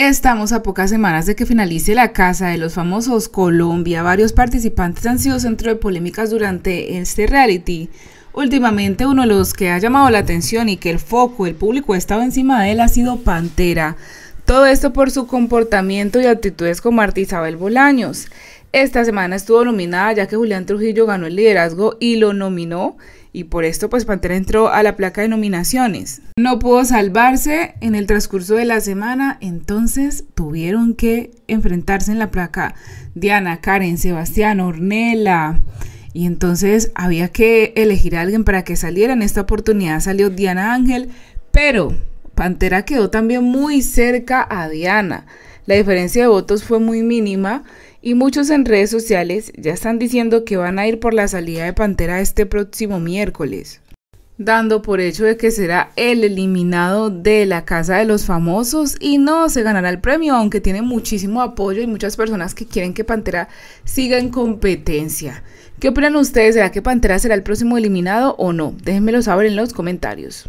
Estamos a pocas semanas de que finalice la Casa de los Famosos Colombia. Varios participantes han sido centro de polémicas durante este reality. Últimamente uno de los que ha llamado la atención y que el foco del público ha estado encima de él ha sido Pantera. Todo esto por su comportamiento y actitudes como Isabel Bolaños. Esta semana estuvo nominada ya que Julián Trujillo ganó el liderazgo y lo nominó y por esto pues Pantera entró a la placa de nominaciones. No pudo salvarse en el transcurso de la semana, entonces tuvieron que enfrentarse en la placa Diana, Karen, Sebastián, Ornella. Y entonces había que elegir a alguien para que saliera. En esta oportunidad salió Diana Ángel, pero Pantera quedó también muy cerca a Diana. La diferencia de votos fue muy mínima y muchos en redes sociales ya están diciendo que van a ir por la salida de Pantera este próximo miércoles, dando por hecho de que será el eliminado de la Casa de los Famosos y no se ganará el premio, aunque tiene muchísimo apoyo y muchas personas que quieren que Pantera siga en competencia. ¿Qué opinan ustedes? ¿Será que Pantera será el próximo eliminado o no? Déjenmelo saber en los comentarios.